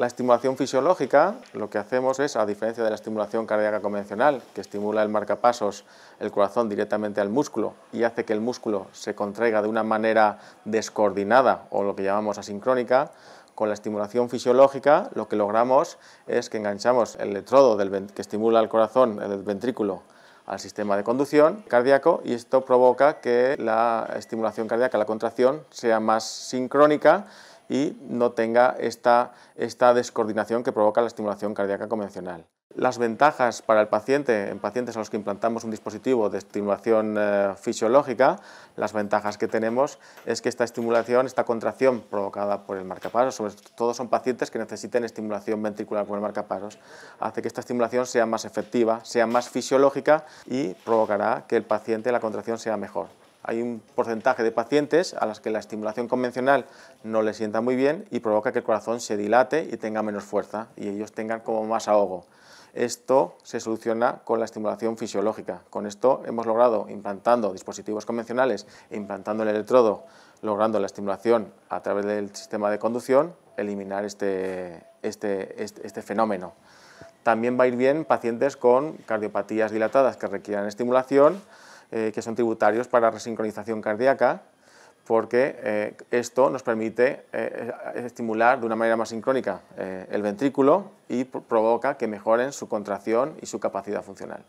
La estimulación fisiológica, lo que hacemos es, a diferencia de la estimulación cardíaca convencional, que estimula el marcapasos, el corazón directamente al músculo y hace que el músculo se contraiga de una manera descoordinada o lo que llamamos asincrónica, con la estimulación fisiológica lo que logramos es que enganchamos el electrodo que estimula el corazón, el ventrículo, al sistema de conducción cardíaco y esto provoca que la estimulación cardíaca, la contracción, sea más sincrónica y no tenga esta, descoordinación que provoca la estimulación cardíaca convencional. Las ventajas para el paciente, en pacientes a los que implantamos un dispositivo de estimulación eh, fisiológica, las ventajas que tenemos es que esta estimulación, esta contracción provocada por el marcapasos, sobre todo son pacientes que necesiten estimulación ventricular con el marcapasos, hace que esta estimulación sea más efectiva, sea más fisiológica y provocará que el paciente la contracción sea mejor. Hay un porcentaje de pacientes a las que la estimulación convencional no les sienta muy bien y provoca que el corazón se dilate y tenga menos fuerza y ellos tengan como más ahogo. Esto se soluciona con la estimulación fisiológica. Con esto hemos logrado, implantando dispositivos convencionales e implantando el electrodo, logrando la estimulación a través del sistema de conducción, eliminar este, este, este, este fenómeno. También va a ir bien pacientes con cardiopatías dilatadas que requieran estimulación, eh, que son tributarios para resincronización cardíaca, porque eh, esto nos permite eh, estimular de una manera más sincrónica el ventrículo y provoca que mejoren su contracción y su capacidad funcional.